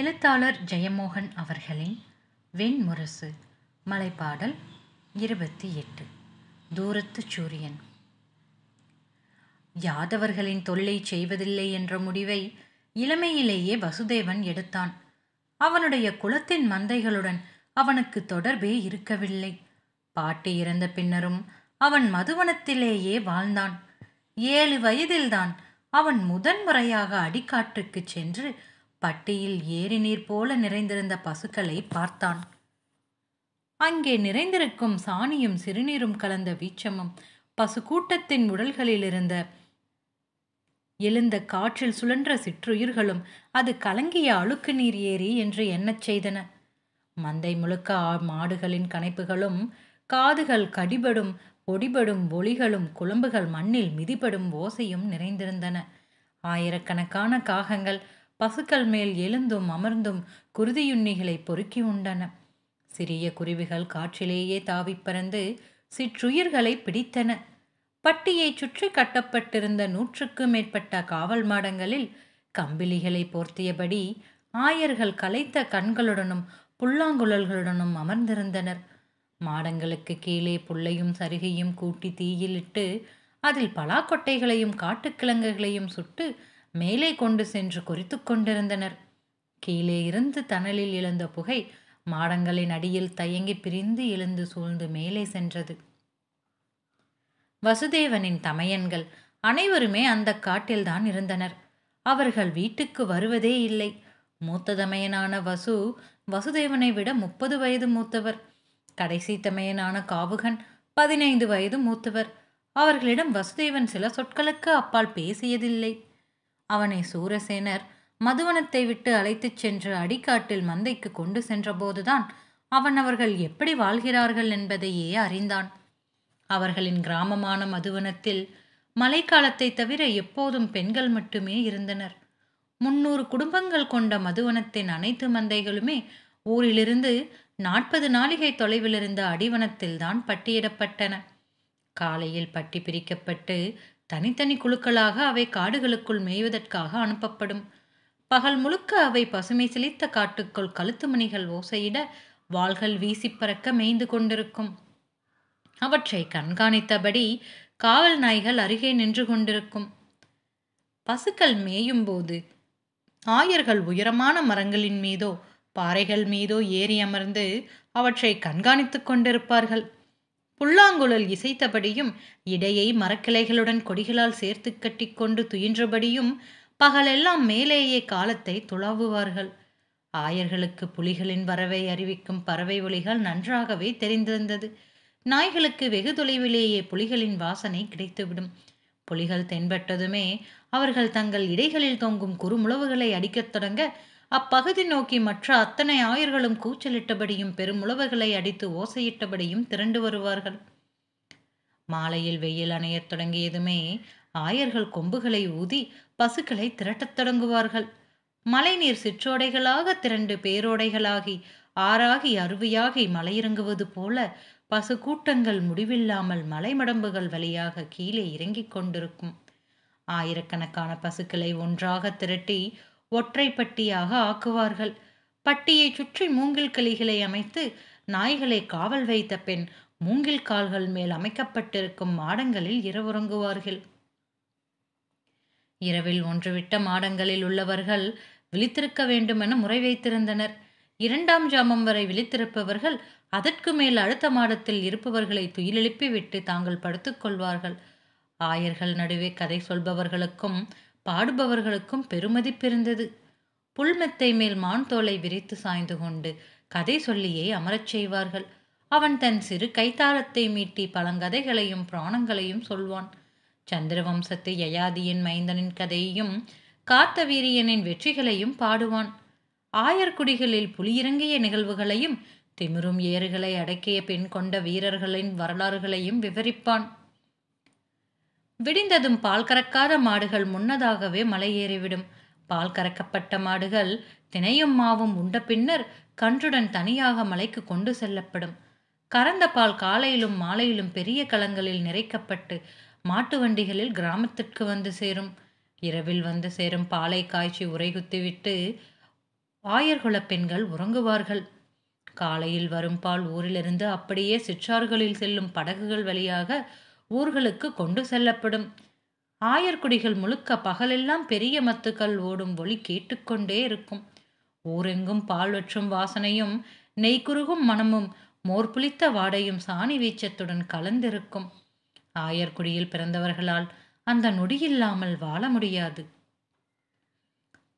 எழுத்தாளர் ஜெயமோகன் அவர்களின் வெண்முரசு மலைப்பாடல் இருபத்தி எட்டு தூரத்து சூரியன் யாதவர்களின் தொல்லை செய்வதில்லை என்ற முடிவை இளமையிலேயே வசுதேவன் எடுத்தான் அவனுடைய குலத்தின் மந்தைகளுடன் அவனுக்கு தொடர்பே இருக்கவில்லை பாட்டி இறந்த பின்னரும் அவன் மதுவனத்திலேயே வாழ்ந்தான் ஏழு வயதில்தான் அவன் முதன்முறையாக அடிக்காட்டுக்கு சென்று பட்டியில் ஏரி நீர் போல நிறைந்திருந்த பசுக்களை பார்த்தான் அங்கே நிறைந்திருக்கும் சாணியும் சிறுநீரும் கலந்த வீச்சமும் பசு கூட்டத்தின் உடல்களில் இருந்த எழுந்த காற்றில் சுழன்ற சிற்றுயிர்களும் அது கலங்கிய அழுக்கு நீர் ஏறி என்று எண்ணச் செய்தன மந்தை முழுக்க மாடுகளின் கணைப்புகளும் காதுகள் கடிபடும் பொடிபடும் ஒளிகளும் குழம்புகள் மண்ணில் மிதிபடும் ஓசையும் நிறைந்திருந்தன ஆயிரக்கணக்கான காகங்கள் பசுக்கள் மேல் எழுந்தும் அமர்ந்தும் குருதியுண்ணிகளை பொறுக்கி உண்டன சிறிய குருவிகள் காற்றிலேயே தாவி பறந்து சிற்றுயிர்களை பிடித்தன பட்டியை சுற்றி கட்டப்பட்டிருந்த நூற்றுக்கும் மேற்பட்ட காவல் மாடங்களில் கம்பிலிகளை போர்த்தியபடி ஆயர்கள் கலைத்த கண்களுடனும் புல்லாங்குழல்களுடனும் அமர்ந்திருந்தனர் மாடங்களுக்கு கீழே புல்லையும் சருகையும் கூட்டி தீயிலிட்டு அதில் பலாக்கொட்டைகளையும் காட்டுக்கிழங்குகளையும் சுட்டு மேலே கொண்டு சென்று குறித்து கொண்டிருந்தனர் கீழே இருந்து தணலில் எழுந்த புகை மாடங்களின் அடியில் தயங்கி பிரிந்து எழுந்து சூழ்ந்து மேலே சென்றது வசுதேவனின் தமையன்கள் அனைவருமே அந்த காட்டில்தான் இருந்தனர் அவர்கள் வீட்டுக்கு வருவதே இல்லை மூத்த தமையனான வசு வசுதேவனை விட முப்பது வயது மூத்தவர் கடைசி தமையனான காவுகன் பதினைந்து வயது மூத்தவர் அவர்களிடம் வசுதேவன் சில சொற்களுக்கு அப்பால் பேசியதில்லை அவனை சூரசேனர் மதுவனத்தை விட்டு அழைத்துச் சென்று அடிக்காட்டில் மந்தைக்கு கொண்டு சென்றபோதுதான் அவன் அவர்கள் எப்படி வாழ்கிறார்கள் என்பதையே அறிந்தான் அவர்களின் கிராமமான மதுவனத்தில் மழைக்காலத்தை தவிர எப்போதும் பெண்கள் மட்டுமே இருந்தனர் முன்னூறு குடும்பங்கள் கொண்ட மதுவனத்தின் அனைத்து மந்தைகளுமே ஊரிலிருந்து நாற்பது நாளிகை தொலைவிலிருந்த அடிவனத்தில்தான் பட்டியிடப்பட்டன காலையில் பட்டி பிரிக்கப்பட்டு தனித்தனி குழுக்களாக அவை காடுகளுக்குள் மேய்வதற்காக அனுப்பப்படும் பகல் முழுக்க அவை பசுமை சிலித்த காட்டுக்குள் கழுத்து மணிகள் ஓசையிட வாள்கள் வீசி பறக்க மேய்ந்து கொண்டிருக்கும் அவற்றை கண்காணித்தபடி காவல் நாய்கள் அருகே நின்று கொண்டிருக்கும் பசுக்கள் மேயும் போது ஆயர்கள் உயரமான மரங்களின் மீதோ பாறைகள் மீதோ ஏறி அமர்ந்து அவற்றை கண்காணித்துக் கொண்டிருப்பார்கள் புல்லாங்குழல் இசைத்தபடியும் இடையை மரக்கிளைகளுடன் கொடிகளால் சேர்த்து கட்டிக்கொண்டு துயின்றபடியும் பகலெல்லாம் மேலேயே காலத்தை துளாவுவார்கள் ஆயர்களுக்கு புலிகளின் வரவை அறிவிக்கும் பறவை ஒலிகள் நன்றாகவே தெரிந்திருந்தது நாய்களுக்கு வெகு தொலைவிலேயே புலிகளின் வாசனை கிடைத்துவிடும் புலிகள் தென்பட்டதுமே அவர்கள் தங்கள் இடைகளில் தொங்கும் குறுமுளவுகளை அடிக்கத் தொடங்க அப்பகுதி நோக்கி மற்ற அத்தனை ஆயர்களும் கூச்சலிட்டபடியும் பெருமுழவர்களை அடித்து ஓசையிட்டபடியும் திரண்டு வருவார்கள் மாலையில் வெயில் அணையத் தொடங்கியதுமே ஆயர்கள் கொம்புகளை ஊதி பசுக்களை திரட்டத் தொடங்குவார்கள் மழைநீர் சிற்றோடைகளாக திரண்டு பேரோடைகளாகி ஆறாகி அருவியாகி மலையிறங்குவது போல பசு கூட்டங்கள் முடிவில்லாமல் மலைமடம்புகள் வழியாக கீழே இறங்கிக் கொண்டிருக்கும் ஆயிரக்கணக்கான பசுக்களை ஒன்றாக திரட்டி ஒற்றை பட்டியாக ஆக்குவார்கள் பட்டியை சுற்றி மூங்கில் கிளிகளை அமைத்து நாய்களை காவல் வைத்த பெண் மூங்கில் கால்கள் மேல் அமைக்கப்பட்டிருக்கும் மாடங்களில் இரவுறங்குவார்கள் இரவில் ஒன்றுவிட்ட மாடங்களில் உள்ளவர்கள் விழித்திருக்க வேண்டுமென முறை வைத்திருந்தனர் இரண்டாம் ஜாமம் வரை விழித்திருப்பவர்கள் அதற்கு மேல் அடுத்த மாடத்தில் இருப்பவர்களை துயிலெழுப்பி விட்டு தாங்கள் படுத்துக்கொள்வார்கள் ஆயர்கள் நடுவே கதை சொல்பவர்களுக்கும் பாடுபவர்களுக்கும் பெருமதிப்பிருந்தது புல்மெத்தை மேல் மான் தோலை விரித்து சாய்ந்து கொண்டு கதை சொல்லியே அமரச் செய்வார்கள் அவன் தன் சிறு கைத்தாளத்தை மீட்டி பழங்கதைகளையும் புராணங்களையும் சொல்வான் சந்திரவம்சத்து யயாதியின் மைந்தனின் கதையையும் வீரியனின் வெற்றிகளையும் பாடுவான் ஆயர்குடிகளில் புலியிறங்கிய நிகழ்வுகளையும் திமிரும் ஏறுகளை அடக்கிய பெண் கொண்ட வீரர்களின் வரலாறுகளையும் விவரிப்பான் விடிந்ததும் பால் கறக்காத மாடுகள் முன்னதாகவே மலை ஏறிவிடும் பால் கறக்கப்பட்ட மாடுகள் தினையும் மாவும் உண்ட பின்னர் கன்றுடன் தனியாக மலைக்கு கொண்டு செல்லப்படும் கறந்த பால் காலையிலும் மாலையிலும் பெரிய களங்களில் நிறைக்கப்பட்டு மாட்டு வண்டிகளில் கிராமத்திற்கு வந்து சேரும் இரவில் வந்து சேரும் பாலை காய்ச்சி உரைகுத்திவிட்டு ஆயர்குல பெண்கள் உறங்குவார்கள் காலையில் வரும் பால் ஊரிலிருந்து அப்படியே சிற்றாறுகளில் செல்லும் படகுகள் வழியாக ஊர்களுக்கு கொண்டு செல்லப்படும் ஆயர்குடிகள் முழுக்க பகலெல்லாம் பெரிய மத்துக்கள் ஓடும் ஒளி கேட்டுக்கொண்டே இருக்கும் ஊரெங்கும் பால் வற்றும் வாசனையும் நெய்குருகும் மனமும் மோர் வாடையும் சாணி வீச்சத்துடன் கலந்திருக்கும் ஆயர்குடியில் பிறந்தவர்களால் அந்த நொடியில்லாமல் வாழ முடியாது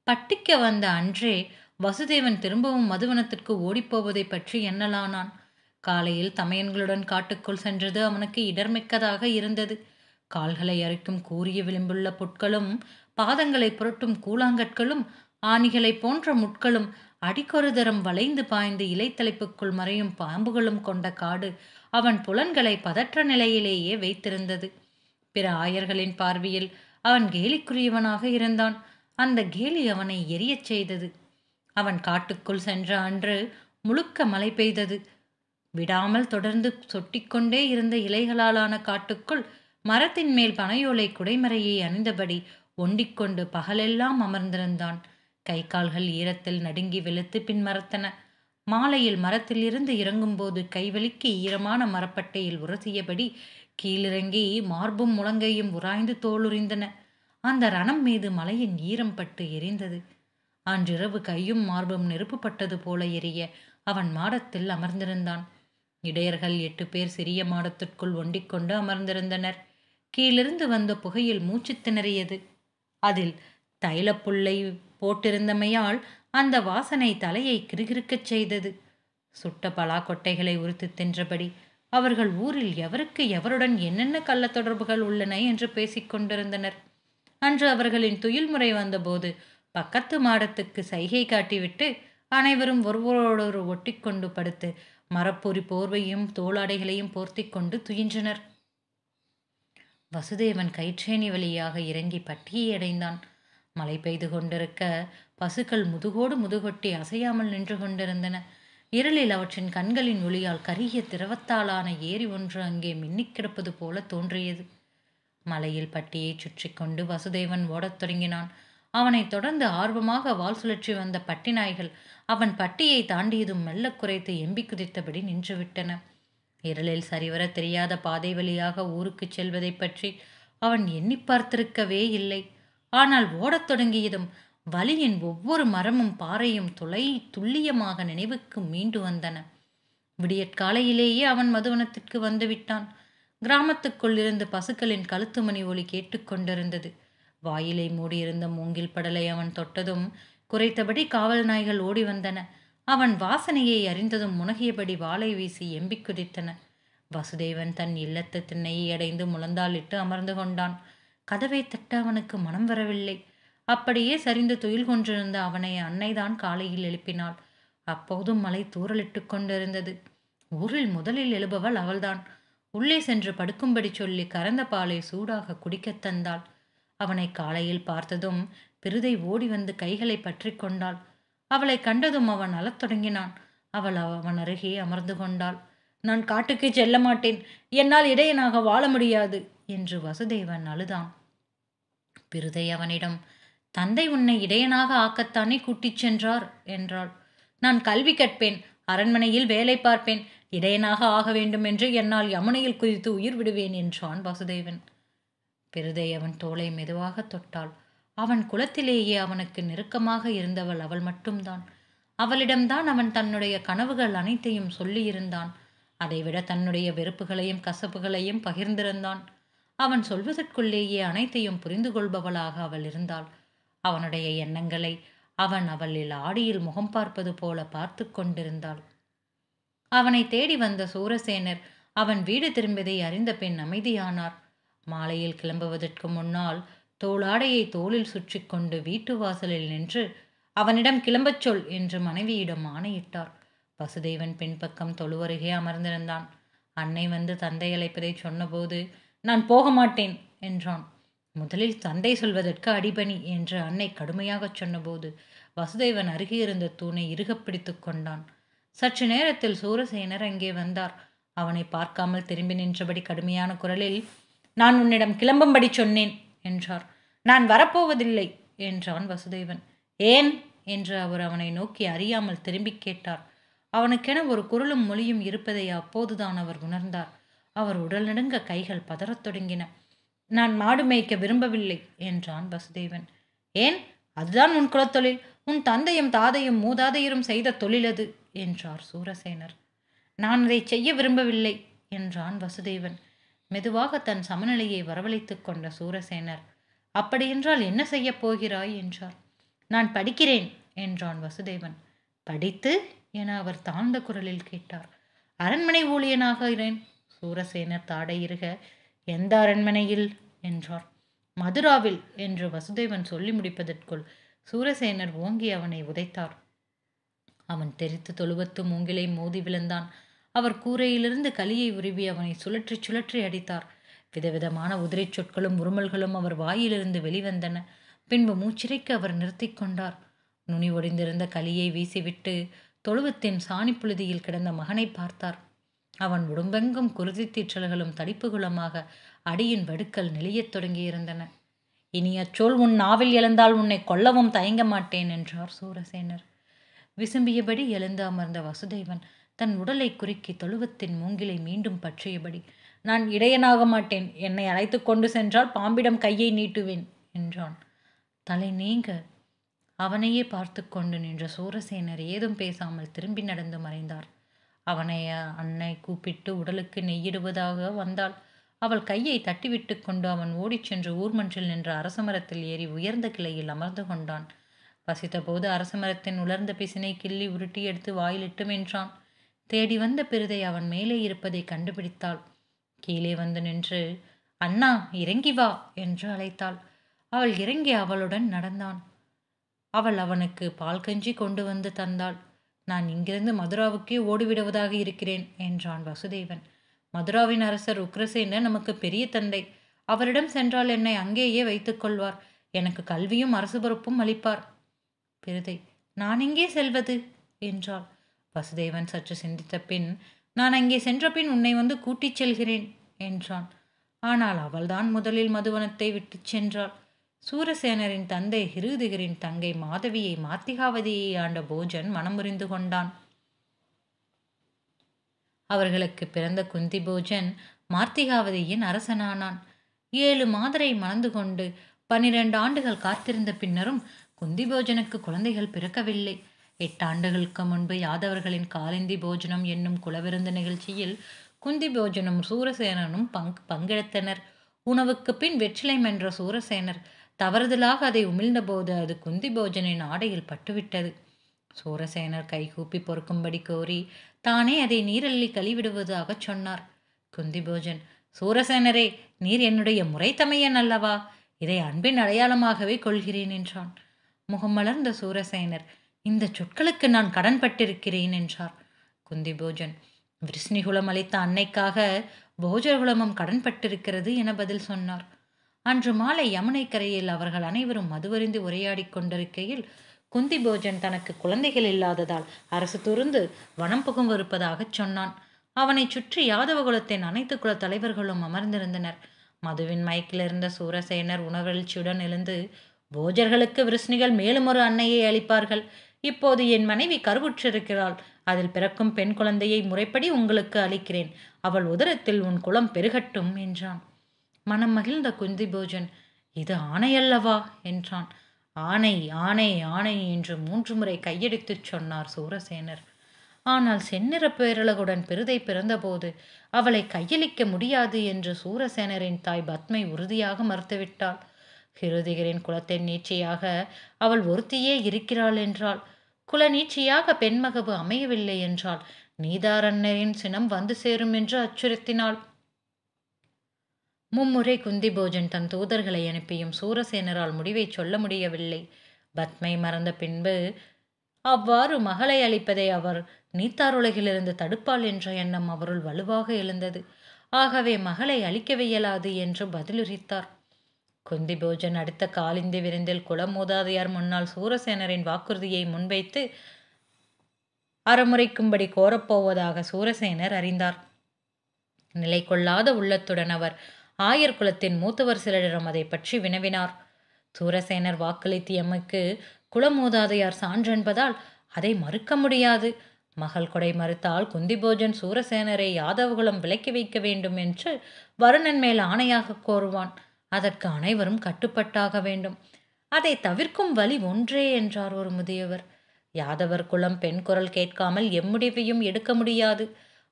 பட்டிக்க வந்த அன்றே வசுதேவன் திரும்பவும் மதுவனத்திற்கு ஓடிப்போவதை பற்றி எண்ணலானான் காலையில் தமையன்களுடன் காட்டுக்குள் சென்றது அவனுக்கு இடர்மிக்கதாக இருந்தது கால்களை அரைக்கும் கூரிய விளிம்புள்ள புட்களும் பாதங்களை புரட்டும் கூழாங்கற்களும் ஆணிகளை போன்ற முட்களும் அடிக்கொரு தரம் வளைந்து பாய்ந்து இலைத்தலைப்புக்குள் மறையும் பாம்புகளும் கொண்ட காடு அவன் புலன்களை பதற்ற நிலையிலேயே வைத்திருந்தது பிற ஆயர்களின் பார்வையில் அவன் கேலிக்குரியவனாக இருந்தான் அந்த கேலி அவனை எரியச் செய்தது அவன் காட்டுக்குள் சென்ற அன்று முழுக்க மழை பெய்தது விடாமல் தொடர்ந்து சொட்டிக்கொண்டே இருந்த இலைகளாலான காட்டுக்குள் மரத்தின் மேல் பனையோலை குடைமறையை அணிந்தபடி ஒண்டிக்கொண்டு பகலெல்லாம் அமர்ந்திருந்தான் கை கால்கள் ஈரத்தில் நடுங்கி வெளுத்து பின் மரத்தன மாலையில் மரத்திலிருந்து இறங்கும்போது கைவலிக்கு ஈரமான மரப்பட்டையில் உரசியபடி கீழிறங்கி மார்பும் முழங்கையும் உராய்ந்து தோலுரிந்தன அந்த ரணம் மீது மலையின் ஈரம் பட்டு எரிந்தது அன்றிரவு கையும் மார்பும் நெருப்புப்பட்டது போல எரிய அவன் மாடத்தில் அமர்ந்திருந்தான் இடையர்கள் எட்டு பேர் சிறிய மாடத்திற்குள் ஒண்டிக்கொண்டு அமர்ந்திருந்தனர் கீழிருந்து வந்த புகையில் மூச்சு திணறியது அதில் தைலப்புள்ளை போட்டிருந்தமையால் அந்த வாசனை தலையை கிருகிருக்கச் செய்தது சுட்ட பலா கொட்டைகளை உறுத்து தின்றபடி அவர்கள் ஊரில் எவருக்கு எவருடன் என்னென்ன கள்ள தொடர்புகள் உள்ளன என்று பேசிக்கொண்டிருந்தனர் அன்று அவர்களின் துயில்முறை வந்தபோது பக்கத்து மாடத்துக்கு சைகை காட்டிவிட்டு அனைவரும் ஒருவரோடொரு ஒட்டிக்கொண்டு படுத்து மரப்பொறி போர்வையும் தோளாடைகளையும் போர்த்தி கொண்டு துயின்றனர் வசுதேவன் கயிற்றேணி வழியாக இறங்கி பட்டியை அடைந்தான் மழை பெய்து கொண்டிருக்க பசுக்கள் முதுகோடு முதுகொட்டி அசையாமல் நின்று கொண்டிருந்தன இருளில் அவற்றின் கண்களின் ஒளியால் கருகிய திரவத்தாலான ஏரி ஒன்று அங்கே மின்னிக் கிடப்பது போல தோன்றியது மலையில் பட்டியை சுற்றி கொண்டு வசுதேவன் ஓடத் தொடங்கினான் அவனை தொடர்ந்து ஆர்வமாக வால் சுழற்றி வந்த பட்டி நாய்கள் அவன் பட்டியை தாண்டியதும் மெல்ல குறைத்து எம்பி குதித்தபடி நின்றுவிட்டன இருளில் சரிவர தெரியாத பாதை வழியாக ஊருக்கு செல்வதை பற்றி அவன் எண்ணி பார்த்திருக்கவே இல்லை ஆனால் ஓடத் தொடங்கியதும் வலியின் ஒவ்வொரு மரமும் பாறையும் துளை துல்லியமாக நினைவுக்கு மீண்டு வந்தன விடியற்காலையிலேயே அவன் மதுவனத்திற்கு வந்துவிட்டான் கிராமத்துக்குள் இருந்து பசுக்களின் கழுத்து மணி ஒளி கேட்டுக்கொண்டிருந்தது வாயிலை மூடியிருந்த மூங்கில் படலை அவன் தொட்டதும் குறைத்தபடி காவல் நாய்கள் ஓடி வந்தன அவன் வாசனையை அறிந்ததும் முனகியபடி வாளை வீசி எம்பிக் குதித்தன வசுதேவன் தன் இல்லத்து திண்ணையை அடைந்து முழந்தாளிட்டு அமர்ந்து கொண்டான் கதவை தட்ட அவனுக்கு மனம் வரவில்லை அப்படியே சரிந்து துயில் கொண்டிருந்த அவனை அன்னைதான் காலையில் எழுப்பினாள் அப்போதும் மலை தூரலிட்டு கொண்டிருந்தது ஊரில் முதலில் எழுபவள் அவள்தான் உள்ளே சென்று படுக்கும்படி சொல்லி கறந்த பாலை சூடாக குடிக்கத் தந்தாள் அவனை காலையில் பார்த்ததும் பிரிதை ஓடி வந்து கைகளை பற்றி கொண்டாள் அவளை கண்டதும் அவன் அலத் தொடங்கினான் அவள் அவன் அருகே அமர்ந்து கொண்டாள் நான் காட்டுக்கு செல்ல மாட்டேன் என்னால் இடையனாக வாழ முடியாது என்று வசுதேவன் அழுதான் பிருதை அவனிடம் தந்தை உன்னை இடையனாக ஆக்கத்தானே கூட்டிச் சென்றார் என்றாள் நான் கல்வி கற்பேன் அரண்மனையில் வேலை பார்ப்பேன் இடையனாக ஆக வேண்டும் என்று என்னால் யமுனையில் குதித்து உயிர் விடுவேன் என்றான் வசுதேவன் பெருதை அவன் தோலை மெதுவாக தொட்டாள் அவன் குலத்திலேயே அவனுக்கு நெருக்கமாக இருந்தவள் அவள் மட்டும்தான் அவளிடம்தான் அவன் தன்னுடைய கனவுகள் அனைத்தையும் சொல்லியிருந்தான் அதைவிட தன்னுடைய வெறுப்புகளையும் கசப்புகளையும் பகிர்ந்திருந்தான் அவன் சொல்வதற்குள்ளேயே அனைத்தையும் புரிந்து கொள்பவளாக அவள் இருந்தாள் அவனுடைய எண்ணங்களை அவன் அவளில் ஆடியில் முகம் பார்ப்பது போல பார்த்து கொண்டிருந்தாள் அவனை தேடி வந்த சூரசேனர் அவன் வீடு திரும்பியதை அறிந்த பின் அமைதியானார் மாலையில் கிளம்புவதற்கு முன்னால் தோளாடையை தோளில் சுற்றி கொண்டு வீட்டு வாசலில் நின்று அவனிடம் கிளம்பச் சொல் என்று மனைவியிடம் ஆணையிட்டார் வசுதேவன் பின்பக்கம் தொழுவருகே அமர்ந்திருந்தான் அன்னை வந்து தந்தை அழைப்பதை சொன்னபோது நான் போக மாட்டேன் என்றான் முதலில் தந்தை சொல்வதற்கு அடிபணி என்று அன்னை கடுமையாகச் சொன்னபோது வசுதேவன் அருகே இருந்த தூணை இறுக கொண்டான் சற்று நேரத்தில் சூரசேனர் அங்கே வந்தார் அவனை பார்க்காமல் திரும்பி நின்றபடி கடுமையான குரலில் நான் உன்னிடம் கிளம்பும்படி சொன்னேன் என்றார் நான் வரப்போவதில்லை என்றான் வசுதேவன் ஏன் என்று அவர் அவனை நோக்கி அறியாமல் திரும்பி கேட்டார் அவனுக்கென ஒரு குரலும் மொழியும் இருப்பதை அப்போதுதான் அவர் உணர்ந்தார் அவர் உடல் நடுங்க கைகள் பதறத் தொடங்கின நான் மாடு மேய்க்க விரும்பவில்லை என்றான் வசுதேவன் ஏன் அதுதான் உன் குலத்தொழில் உன் தந்தையும் தாதையும் மூதாதையரும் செய்த தொழில் அது என்றார் சூரசேனர் நான் அதை செய்ய விரும்பவில்லை என்றான் வசுதேவன் மெதுவாக தன் சமநிலையை வரவழைத்துக் கொண்ட சூரசேனர் அப்படியென்றால் என்ன செய்யப் போகிறாய் என்றார் நான் படிக்கிறேன் என்றான் வசுதேவன் படித்து என அவர் தாழ்ந்த குரலில் கேட்டார் அரண்மனை ஊழியனாகிறேன் சூரசேனர் தாடை இருக எந்த அரண்மனையில் என்றார் மதுராவில் என்று வசுதேவன் சொல்லி முடிப்பதற்குள் சூரசேனர் ஓங்கி அவனை உதைத்தார் அவன் தெரித்து தொழுவத்து மூங்கிலை மோதி விழுந்தான் அவர் கூரையிலிருந்து கலியை உருவி அவனை சுழற்றி சுழற்றி அடித்தார் விதவிதமான உதிரை சொற்களும் உருமல்களும் அவர் வாயிலிருந்து வெளிவந்தன பின்பு மூச்சிறைக்கு அவர் நிறுத்தி கொண்டார் நுனி ஒடிந்திருந்த கலியை வீசிவிட்டு தொழுவத்தின் சாணிப்புழுதியில் கிடந்த மகனை பார்த்தார் அவன் உடம்பெங்கும் குருதி தீற்றல்களும் தடிப்புகுலமாக அடியின் வடுக்கல் நெளியத் தொடங்கியிருந்தன இனி அச்சோல் உன் நாவில் எழுந்தால் உன்னை கொல்லவும் தயங்க மாட்டேன் என்றார் சூரசேனர் விசும்பியபடி எழுந்து அமர்ந்த வசுதேவன் தன் உடலை குறுக்கி தொழுவத்தின் மூங்கிலை மீண்டும் பற்றியபடி நான் இடையனாக மாட்டேன் என்னை அழைத்து கொண்டு சென்றால் பாம்பிடம் கையை நீட்டுவேன் என்றான் தலை நீங்க அவனையே பார்த்து கொண்டு நின்ற சூரசேனர் ஏதும் பேசாமல் திரும்பி நடந்து மறைந்தார் அவனை அன்னை கூப்பிட்டு உடலுக்கு நெய்யிடுவதாக வந்தாள் அவள் கையை தட்டிவிட்டு கொண்டு அவன் ஓடிச் சென்று ஊர்மன்றில் நின்ற அரசமரத்தில் ஏறி உயர்ந்த கிளையில் அமர்ந்து கொண்டான் வசித்தபோது அரசமரத்தின் உலர்ந்த பிசினை கிள்ளி உருட்டி எடுத்து வாயிலிட்டு மென்றான் தேடி வந்த பிறதை அவன் மேலே இருப்பதை கண்டுபிடித்தாள் கீழே வந்து நின்று அண்ணா இறங்கி வா என்று அழைத்தாள் அவள் இறங்கி அவளுடன் நடந்தான் அவள் அவனுக்கு பால் கஞ்சி கொண்டு வந்து தந்தாள் நான் இங்கிருந்து மதுராவுக்கே ஓடிவிடுவதாக இருக்கிறேன் என்றான் வசுதேவன் மதுராவின் அரசர் உக்ரசேனன் நமக்கு பெரிய தந்தை அவரிடம் சென்றால் என்னை அங்கேயே வைத்துக்கொள்வார் எனக்கு கல்வியும் அரசு பொறுப்பும் அளிப்பார் பெருதை நான் எங்கே செல்வது என்றாள் வசுதேவன் சற்று சிந்தித்த பின் நான் அங்கே சென்ற பின் உன்னை வந்து கூட்டிச் செல்கிறேன் என்றான் ஆனால் அவள்தான் முதலில் மதுவனத்தை விட்டுச் சென்றாள் சூரசேனரின் தந்தை ஹிருதிகரின் தங்கை மாதவியை மாத்திகாவதியை ஆண்ட போஜன் மனமுறிந்து கொண்டான் அவர்களுக்கு பிறந்த குந்தி போஜன் மார்த்திகாவதியின் அரசனானான் ஏழு மாதரை மணந்து கொண்டு பன்னிரண்டு ஆண்டுகள் காத்திருந்த பின்னரும் குந்திபோஜனுக்கு குழந்தைகள் பிறக்கவில்லை எட்டாண்டுகளுக்கு முன்பு யாதவர்களின் காலிந்தி போஜனம் என்னும் குலவிருந்து நிகழ்ச்சியில் குந்தி போஜனும் சூரசேனனும் பங்கு பங்கெடுத்தனர் உணவுக்கு பின் வெற்றிலை மென்ற சூரசேனர் தவறுதலாக அதை உமிழ்ந்தபோது அது குந்தி போஜனின் ஆடையில் பட்டுவிட்டது சூரசேனர் கைகூப்பி பொறுக்கும்படி கோரி தானே அதை நீரள்ளி கழிவிடுவதாக சொன்னார் குந்தி போஜன் சூரசேனரே நீர் என்னுடைய முறைத்தமையன் அல்லவா இதை அன்பின் அடையாளமாகவே கொள்கிறேன் என்றான் முகமலர்ந்த சூரசேனர் இந்த சொற்களுக்கு நான் கடன்பட்டிருக்கிறேன் என்றார் குந்தி போஜன் விருஷ்ணிகுலம் அளித்த அன்னைக்காக போஜகுலமும் கடன்பட்டிருக்கிறது என பதில் சொன்னார் அன்று மாலை யமுனை கரையில் அவர்கள் அனைவரும் மதுவறிந்து உரையாடி கொண்டிருக்கையில் குந்தி போஜன் தனக்கு குழந்தைகள் இல்லாததால் அரசு துருந்து வனம் புகுந்திருப்பதாகச் சொன்னான் அவனை சுற்றி யாதவ குலத்தின் அனைத்து குல தலைவர்களும் அமர்ந்திருந்தனர் மதுவின் மயக்கிலிருந்த சூரசேனர் உணவெழுச்சியுடன் எழுந்து போஜர்களுக்கு விருஷ்ணிகள் மேலும் ஒரு அன்னையை அளிப்பார்கள் இப்போது என் மனைவி கருவுற்றிருக்கிறாள் அதில் பிறக்கும் பெண் குழந்தையை முறைப்படி உங்களுக்கு அளிக்கிறேன் அவள் உதரத்தில் உன் குலம் பெருகட்டும் என்றான் மனம் மகிழ்ந்த குந்தி போஜன் இது ஆணையல்லவா என்றான் ஆணை ஆணை ஆணை என்று மூன்று முறை கையெடுத்துச் சொன்னார் சூரசேனர் ஆனால் செந்நிற பேரழகுடன் பிறதை பிறந்தபோது அவளை கையளிக்க முடியாது என்று சூரசேனரின் தாய் பத்மை உறுதியாக மறுத்துவிட்டாள் கிருதிகரின் குலத்தை நீச்சையாக அவள் ஒருத்தியே இருக்கிறாள் என்றாள் குலநீச்சியாக பெண்மகவு அமையவில்லை என்றால் நீதாரண்ணரின் சினம் வந்து சேரும் என்று அச்சுறுத்தினாள் மும்முறை குந்தி போஜன் தன் தூதர்களை அனுப்பியும் சூரசேனரால் முடிவை சொல்ல முடியவில்லை பத்மை மறந்த பின்பு அவ்வாறு மகளை அளிப்பதை அவர் நீத்தாருலகிலிருந்து தடுப்பாள் என்ற எண்ணம் அவருள் வலுவாக எழுந்தது ஆகவே மகளை அழிக்கவே என்று பதிலுரித்தார் குந்திபோஜன் அடுத்த காலிந்தி விருந்தில் மூதாதையார் முன்னால் சூரசேனரின் வாக்குறுதியை முன்வைத்து அறமுறைக்கும்படி கோரப்போவதாக சூரசேனர் அறிந்தார் நிலை கொள்ளாத உள்ளத்துடன் அவர் ஆயர் குலத்தின் மூத்தவர் சிலரிடம் அதை பற்றி வினவினார் சூரசேனர் வாக்களித்தியம்முக்கு குளமூதாதையார் என்பதால் அதை மறுக்க முடியாது மகள் கொடை மறுத்தால் குந்திபோஜன் சூரசேனரை யாதவகுலம் விலக்கி வைக்க வேண்டும் என்று வருணன் மேல் ஆணையாக கோருவான் அதற்கு அனைவரும் கட்டுப்பட்டாக வேண்டும் அதை தவிர்க்கும் வழி ஒன்றே என்றார் ஒரு முதியவர் யாதவர் குலம் பெண் குரல் கேட்காமல் எம்முடிவையும் எடுக்க முடியாது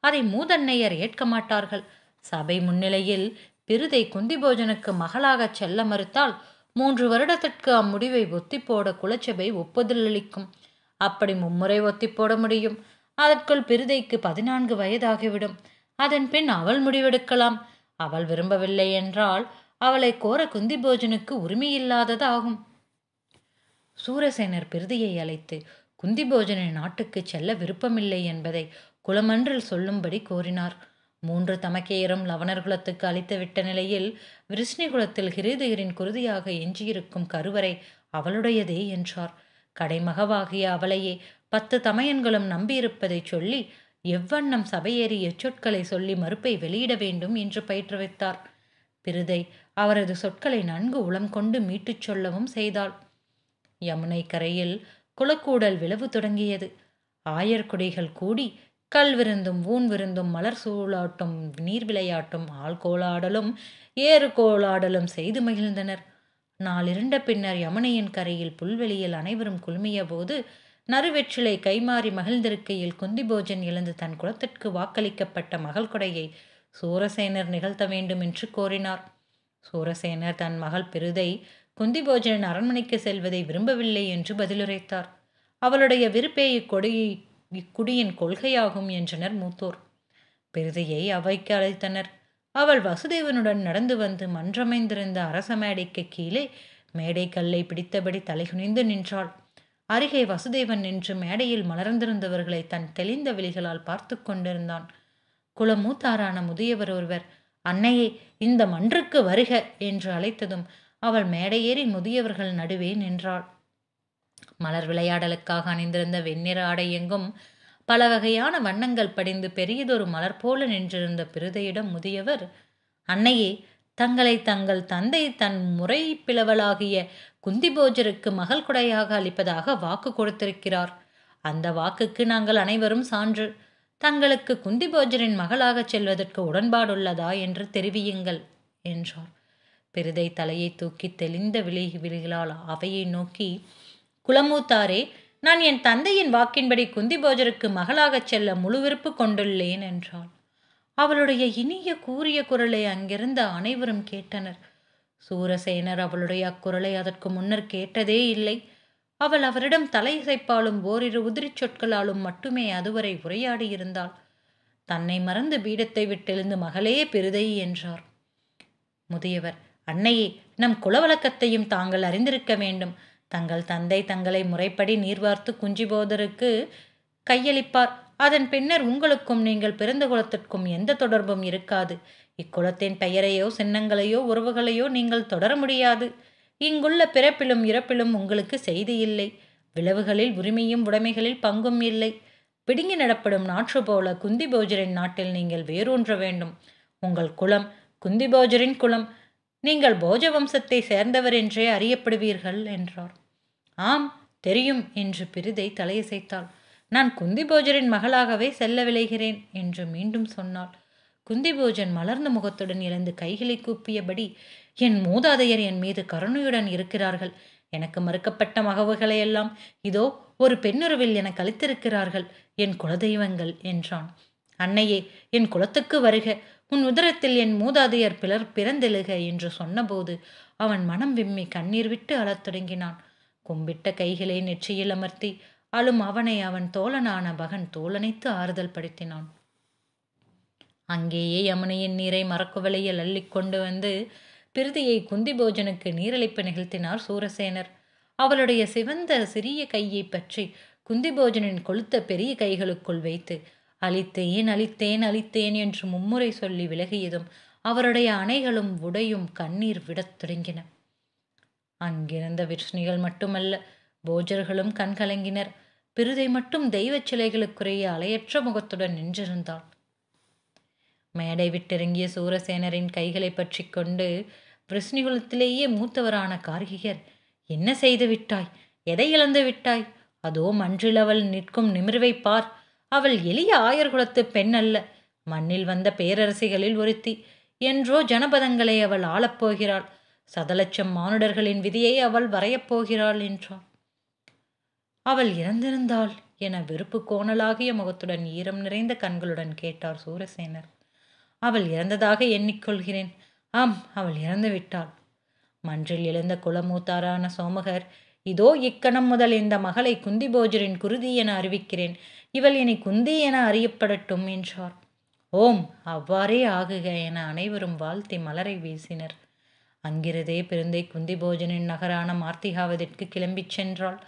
அதை மூதன்னையர் ஏற்க மாட்டார்கள் சபை முன்னிலையில் பிரிதை குந்திபோஜனுக்கு மகளாகச் செல்ல மறுத்தால் மூன்று வருடத்திற்கு அம்முடிவை ஒத்தி போட குலச்சபை ஒப்புதல் அளிக்கும் அப்படி மும்முறை ஒத்தி போட முடியும் அதற்குள் பிரிதைக்கு பதினான்கு வயதாகிவிடும் அதன் பின் அவள் முடிவெடுக்கலாம் அவள் விரும்பவில்லை என்றால் அவளை கோர குந்தி போஜனுக்கு உரிமையில்லாததாகும் சூரசேனர் பிரதியை அழைத்து குந்தி போஜனை நாட்டுக்கு செல்ல விருப்பமில்லை என்பதை குளமன்றில் சொல்லும்படி கோரினார் மூன்று தமக்கேயரும் லவணர்குலத்துக்கு அளித்துவிட்ட நிலையில் விருஷ்ணிகுலத்தில் ஹிருதயரின் குருதியாக எஞ்சியிருக்கும் கருவறை அவளுடையதே என்றார் கடைமகவாகிய அவளையே பத்து தமையன்களும் நம்பியிருப்பதை சொல்லி எவ்வண்ணம் சபையேறி எச்சொற்களை சொல்லி மறுப்பை வெளியிட வேண்டும் என்று பயிற்றுவித்தார் பிரிதை அவரது சொற்களை நன்கு உளம் கொண்டு மீட்டுச் சொல்லவும் செய்தாள் யமுனை கரையில் குளக்கூடல் விளவு தொடங்கியது ஆயர் குடைகள் கூடி கல் விருந்தும் ஊன் விருந்தும் மலர் சூளாட்டும் நீர் விளையாட்டும் ஆள் கோலாடலும் ஏறு கோலாடலும் செய்து மகிழ்ந்தனர் நாளிருண்ட பின்னர் யமுனையின் கரையில் புல்வெளியில் அனைவரும் குழுமிய போது நறுவெற்றிலை கைமாறி மகிழ்ந்திருக்கையில் குந்தி போஜன் இழந்து தன் குலத்திற்கு வாக்களிக்கப்பட்ட மகள் கொடையை சூரசேனர் நிகழ்த்த வேண்டும் என்று கோரினார் சூரசேனர் தன் மகள் பெருதை குந்திபோஜனின் அரண்மனைக்கு செல்வதை விரும்பவில்லை என்று பதிலுரைத்தார் அவளுடைய விருப்பே இக்கொடியை இக்குடியின் கொள்கையாகும் என்றனர் மூத்தோர் பெருதையை அவைக்கு அழைத்தனர் அவள் வசுதேவனுடன் நடந்து வந்து மன்றமைந்திருந்த அரச மேடைக்கு கீழே மேடை கல்லை பிடித்தபடி தலைகுனிந்து நின்றாள் அருகே வசுதேவன் நின்று மேடையில் மலர்ந்திருந்தவர்களை தன் தெளிந்த விழிகளால் பார்த்து கொண்டிருந்தான் குளமூத்தாரான முதியவர் ஒருவர் அன்னையே இந்த மன்றுக்கு வருக என்று அழைத்ததும் அவள் மேடையேறி முதியவர்கள் நடுவே நின்றாள் மலர் விளையாடலுக்காக அணிந்திருந்த வெண்ணிற ஆடை எங்கும் பல வகையான வண்ணங்கள் படிந்து பெரியதொரு மலர் போல நின்றிருந்த பிரிதையிடம் முதியவர் அன்னையே தங்களை தங்கள் தந்தை தன் முறை பிளவலாகிய குந்திபோஜருக்கு மகள் குடையாக அளிப்பதாக வாக்கு கொடுத்திருக்கிறார் அந்த வாக்குக்கு நாங்கள் அனைவரும் சான்று தங்களுக்கு குந்திபோஜரின் மகளாகச் செல்வதற்கு உடன்பாடுள்ளதா என்று தெரிவியுங்கள் என்றார் பெரிதை தலையை தூக்கி தெளிந்த விழி விழிகளால் அவையை நோக்கி குளமூத்தாரே நான் என் தந்தையின் வாக்கின்படி குந்திபோஜருக்கு மகளாகச் செல்ல முழு விருப்பு கொண்டுள்ளேன் என்றாள் அவளுடைய இனிய கூறிய குரலை அங்கிருந்த அனைவரும் கேட்டனர் சூரசேனர் அவளுடைய அக்குரலை அதற்கு முன்னர் கேட்டதே இல்லை அவள் அவரிடம் தலையசைப்பாலும் ஓரிரு உதிரிச் சொற்களாலும் மட்டுமே அதுவரை உரையாடியிருந்தாள் தன்னை மறந்து பீடத்தை விட்டெழுந்து மகளே பெருதை என்றார் முதியவர் அன்னையே நம் குலவழக்கத்தையும் தாங்கள் அறிந்திருக்க வேண்டும் தங்கள் தந்தை தங்களை முறைப்படி நீர்வார்த்து குஞ்சிபோதருக்கு கையளிப்பார் அதன் பின்னர் உங்களுக்கும் நீங்கள் பிறந்த குலத்திற்கும் எந்த தொடர்பும் இருக்காது இக்குலத்தின் பெயரையோ சின்னங்களையோ உறவுகளையோ நீங்கள் தொடர முடியாது இங்குள்ள பிறப்பிலும் இறப்பிலும் உங்களுக்கு செய்தி இல்லை விளவுகளில் உரிமையும் உடைமைகளில் பங்கும் இல்லை பிடுங்கி நடப்படும் நாற்று போல குந்தி போஜரின் நாட்டில் நீங்கள் வேரூன்ற வேண்டும் உங்கள் குலம் குந்தி போஜரின் குலம் நீங்கள் போஜ வம்சத்தை சேர்ந்தவர் என்றே அறியப்படுவீர்கள் என்றார் ஆம் தெரியும் என்று பிரிதை தலையசைத்தாள் நான் குந்தி போஜரின் மகளாகவே செல்ல விளைகிறேன் என்று மீண்டும் சொன்னாள் குந்தி போஜன் மலர்ந்த முகத்துடன் இழந்து கைகளை கூப்பியபடி என் மூதாதையர் என் மீது கருணையுடன் இருக்கிறார்கள் எனக்கு மறுக்கப்பட்ட மகவுகளையெல்லாம் இதோ ஒரு பெண்ணுறவில் எனக்கு அளித்திருக்கிறார்கள் என் குலதெய்வங்கள் என்றான் அன்னையே என் குலத்துக்கு வருக உன் உதரத்தில் என் மூதாதையர் பிளர் பிறந்தெழுக என்று சொன்னபோது அவன் மனம் விம்மி கண்ணீர் விட்டு அழத் தொடங்கினான் கும்பிட்ட கைகளை நெற்றியில் அமர்த்தி அழும் அவனை அவன் தோழனான மகன் தோலனைத்து ஆறுதல் படுத்தினான் அங்கேயே யமுனையின் நீரை மறக்குவலையில் அள்ளிக்கொண்டு வந்து பிரிதியை குந்திபோஜனுக்கு நீரழிப்பு நிகழ்த்தினார் சூரசேனர் அவளுடைய சிவந்த சிறிய கையை பற்றி குந்திபோஜனின் கொளுத்த பெரிய கைகளுக்குள் வைத்து அழித்தேன் அழித்தேன் அழித்தேன் என்று மும்முறை சொல்லி விலகியதும் அவருடைய அணைகளும் உடையும் கண்ணீர் விடத் தொடங்கின அங்கிருந்த விஷ்ணிகள் மட்டுமல்ல போஜர்களும் கண்கலங்கினர் பிரிதை மட்டும் தெய்வச் சிலைகளுக்குரிய அலையற்ற முகத்துடன் நின்றிருந்தாள் மேடை விட்டிறங்கிய சூரசேனரின் கைகளை பற்றி கொண்டு பிரஸ்னிகுலத்திலேயே மூத்தவரான கார்கிகர் என்ன செய்து விட்டாய் எதை இழந்து விட்டாய் அதோ மன்றில் அவள் நிற்கும் நிமிர்வை பார் அவள் எளிய ஆயர்குலத்து பெண் அல்ல மண்ணில் வந்த பேரரசிகளில் ஒருத்தி என்றோ ஜனபதங்களை அவள் ஆளப்போகிறாள் சதலட்சம் மானுடர்களின் விதியை அவள் வரையப்போகிறாள் என்றான் அவள் இறந்திருந்தாள் என வெறுப்பு கோணலாகிய முகத்துடன் ஈரம் நிறைந்த கண்களுடன் கேட்டார் சூரசேனர் அவள் இறந்ததாக எண்ணிக்கொள்கிறேன் ஆம் அவள் இறந்து விட்டாள் மன்றில் எழுந்த குலமூத்தாரான சோமகர் இதோ இக்கணம் முதல் இந்த மகளை குந்தி போஜரின் குருதி என அறிவிக்கிறேன் இவள் இனி குந்தி என அறியப்படட்டும் என்றார் ஓம் அவ்வாறே ஆகுக என அனைவரும் வாழ்த்தி மலரை வீசினர் அங்கிருந்தே பிறந்தை குந்தி போஜனின் நகரான மார்த்திகாவதிற்கு கிளம்பிச் சென்றாள்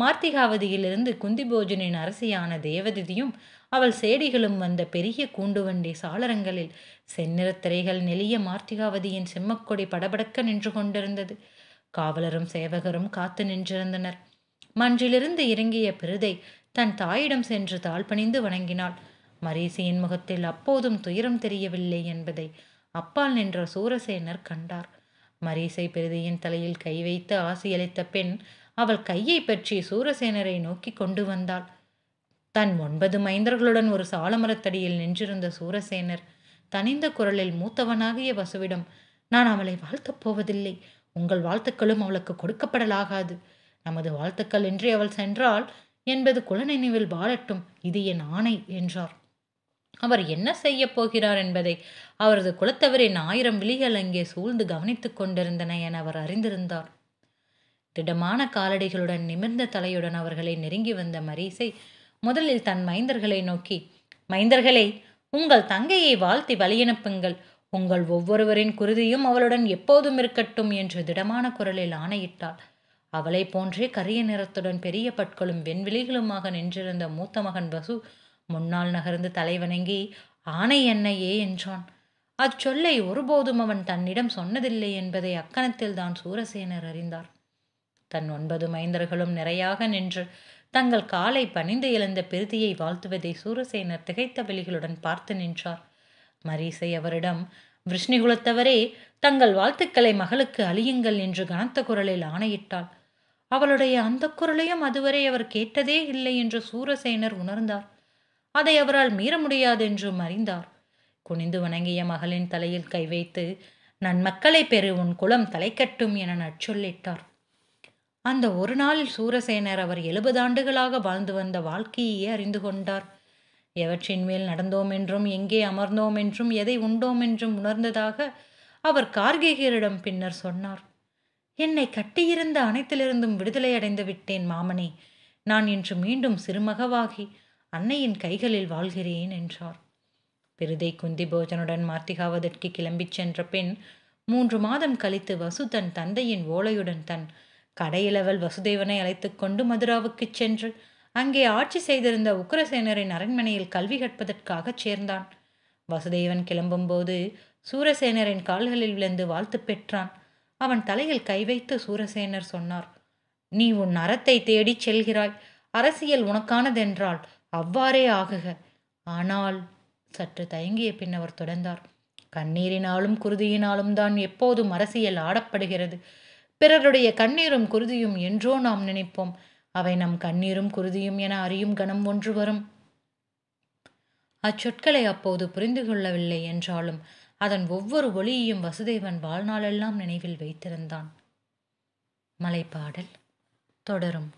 மார்த்திகாவதியிலிருந்து குந்திபோஜனின் அரசியான தேவதிதியும் அவள் சேடிகளும் வந்த பெரிய கூண்டு வண்டி சாளரங்களில் செந்நிறத் திரைகள் நெளிய மார்த்திகாவதியின் செம்மக்கொடி படபடக்க நின்று கொண்டிருந்தது காவலரும் சேவகரும் காத்து நின்றிருந்தனர் மன்றிலிருந்து இறங்கிய பிரதை தன் தாயிடம் சென்று தாழ்பணிந்து வணங்கினாள் மரீசியின் முகத்தில் அப்போதும் துயரம் தெரியவில்லை என்பதை அப்பால் நின்ற சூரசேனர் கண்டார் மரீசை பிரிதியின் தலையில் கை வைத்து ஆசியளித்த பெண் அவள் கையை பற்றி சூரசேனரை நோக்கி கொண்டு வந்தாள் தன் ஒன்பது மைந்தர்களுடன் ஒரு சாலமரத்தடியில் நின்றிருந்த சூரசேனர் தனிந்த குரலில் மூத்தவனாகிய வசுவிடம் நான் அவளை வாழ்த்தப் போவதில்லை உங்கள் வாழ்த்துக்களும் அவளுக்கு கொடுக்கப்படலாகாது நமது வாழ்த்துக்கள் இன்றி அவள் சென்றால் என்பது குலநினைவில் வாழட்டும் இது என் ஆணை என்றார் அவர் என்ன செய்ய போகிறார் என்பதை அவரது குலத்தவரின் ஆயிரம் விழிகள் அங்கே சூழ்ந்து கவனித்துக் கொண்டிருந்தன என அவர் அறிந்திருந்தார் திடமான காலடிகளுடன் நிமிர்ந்த தலையுடன் அவர்களை நெருங்கி வந்த மரீசை முதலில் தன் மைந்தர்களை நோக்கி மைந்தர்களே உங்கள் தங்கையை வாழ்த்தி வழியனுப்புங்கள் உங்கள் ஒவ்வொருவரின் குருதியும் அவளுடன் எப்போதும் இருக்கட்டும் என்று திடமான குரலில் ஆணையிட்டாள் அவளை போன்றே கரிய நிறத்துடன் பெரிய பட்களும் வெண்விழிகளுமாக நின்றிருந்த மூத்த மகன் பசு முன்னால் நகர்ந்து தலைவணங்கி ஆணை என்னையே என்றான் அச்சொல்லை ஒருபோதும் அவன் தன்னிடம் சொன்னதில்லை என்பதை அக்கணத்தில் தான் சூரசேனர் அறிந்தார் தன் ஒன்பது மைந்தர்களும் நிறையாக நின்று தங்கள் காலை பணிந்து இழந்த பிரிதியை வாழ்த்துவதை சூரசேனர் திகைத்த வழிகளுடன் பார்த்து நின்றார் மரீசை அவரிடம் விஷ்ணிகுலத்தவரே தங்கள் வாழ்த்துக்களை மகளுக்கு அழியுங்கள் என்று கனத்த குரலில் ஆணையிட்டாள் அவளுடைய அந்த குரலையும் அதுவரை அவர் கேட்டதே இல்லை என்று சூரசேனர் உணர்ந்தார் அதை அவரால் மீற முடியாது என்று அறிந்தார் குனிந்து வணங்கிய மகளின் தலையில் கை வைத்து நன் மக்களை பெறு உன் குலம் தலைக்கட்டும் என நச்சொல்லிட்டார் அந்த ஒரு நாளில் சூரசேனர் அவர் எழுபது ஆண்டுகளாக வாழ்ந்து வந்த வாழ்க்கையே அறிந்து கொண்டார் எவற்றின் மேல் நடந்தோம் என்றும் எங்கே அமர்ந்தோம் என்றும் எதை உண்டோம் என்றும் உணர்ந்ததாக அவர் கார்கேகரிடம் பின்னர் சொன்னார் என்னை கட்டியிருந்த அனைத்திலிருந்தும் விடுதலை அடைந்து விட்டேன் மாமனே நான் இன்று மீண்டும் சிறுமகவாகி அன்னையின் கைகளில் வாழ்கிறேன் என்றார் பிரிதை குந்தி போஜனுடன் மார்த்திகாவதற்கு கிளம்பிச் சென்ற பின் மூன்று மாதம் கழித்து வசு தன் தந்தையின் ஓலையுடன் தன் கடையிலவள் வசுதேவனை அழைத்து கொண்டு மதுராவுக்குச் சென்று அங்கே ஆட்சி செய்திருந்த உக்கரசேனரின் அரண்மனையில் கல்வி கற்பதற்காக சேர்ந்தான் வசுதேவன் கிளம்பும்போது சூரசேனரின் கால்களில் விழுந்து வாழ்த்து பெற்றான் அவன் தலையில் கை வைத்து சூரசேனர் சொன்னார் நீ உன் அறத்தை தேடிச் செல்கிறாய் அரசியல் உனக்கானதென்றால் அவ்வாறே ஆகுக ஆனால் சற்று தயங்கிய பின் அவர் தொடர்ந்தார் கண்ணீரினாலும் குருதியினாலும் தான் எப்போதும் அரசியல் ஆடப்படுகிறது பிறருடைய கண்ணீரும் குருதியும் என்றோ நாம் நினைப்போம் அவை நம் கண்ணீரும் குருதியும் என அறியும் கணம் ஒன்று வரும் அச்சொற்களை அப்போது புரிந்து கொள்ளவில்லை என்றாலும் அதன் ஒவ்வொரு ஒளியையும் வசுதேவன் வாழ்நாளெல்லாம் நினைவில் வைத்திருந்தான் மலைப்பாடல் தொடரும்